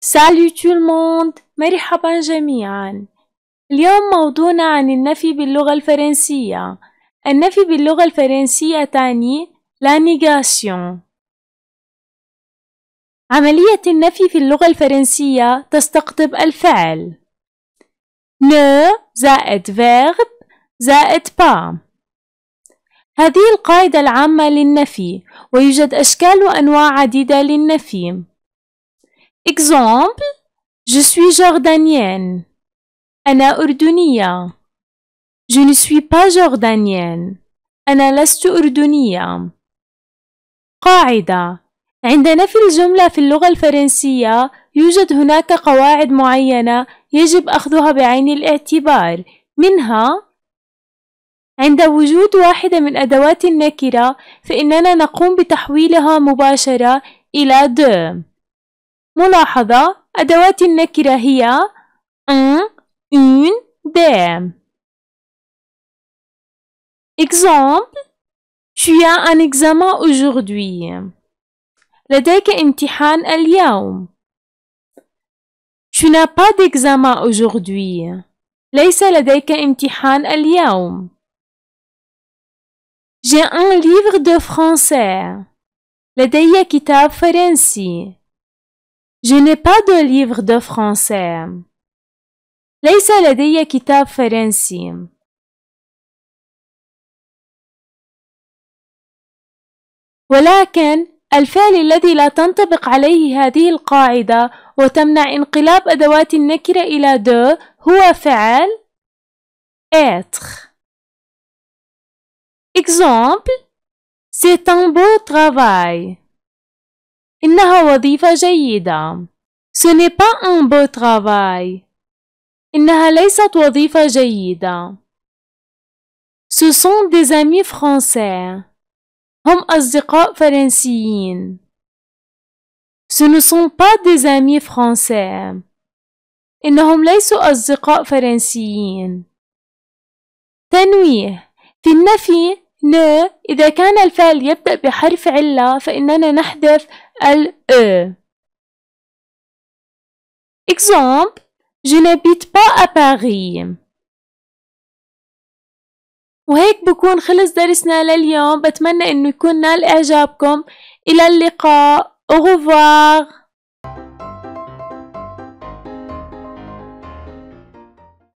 سالو تو الموند مرحبا جميعا اليوم موضوعنا عن النفي باللغة الفرنسية النفي باللغة الفرنسية تعني لا نيغاسيون عملية النفي في اللغة الفرنسية تستقطب الفعل ne زائد verb زائد با هذه القاعدة العامة للنفي ويوجد أشكال وأنواع عديدة للنفي Exemple, je suis jordanienne. أنا أردنية. Je ne suis pas jordanienne. أنا لست أردنية. قاعدة عند نفي الجملة في اللغة الفرنسية يوجد هناك قواعد معينة يجب أخذها بعين الاعتبار منها عند وجود واحدة من أدوات النكرة فإننا نقوم بتحويلها مباشرة إلى دو ملاحظة أدوات النكرة هي un, une, des. Exemple Tu as un examen aujourd'hui. لديك امتحان اليوم. Tu n'as pas d'examen aujourd'hui. ليس لديك امتحان اليوم. J'ai un livre de français. لدي كتاب فرنسي. Je n'ai pas de livre de français. ليس لدي كتاب فرنسي. ولكن الفعل الذي لا تنطبق عليه هذه القاعدة وتمنع انقلاب أدوات النكرة إلى دو هو فعل être. Example: C'est un beau travail. إنها وظيفة جيدة. Ce n'est pas un beau travail. إنها ليست وظيفة جيدة. Ce sont des amis français. هم أصدقاء فرنسيين. Ce ne sont pas des amis français. إنهم ليسوا أصدقاء فرنسيين. تنويه في النفي ن إذا كان الفعل يبدأ بحرف علة فإننا نحذف ال Example, Exemple, je n'habite pas à Paris. وهيك بكون خلص درسنا لليوم بتمنى انه يكون نال اعجابكم الى اللقاء au revoir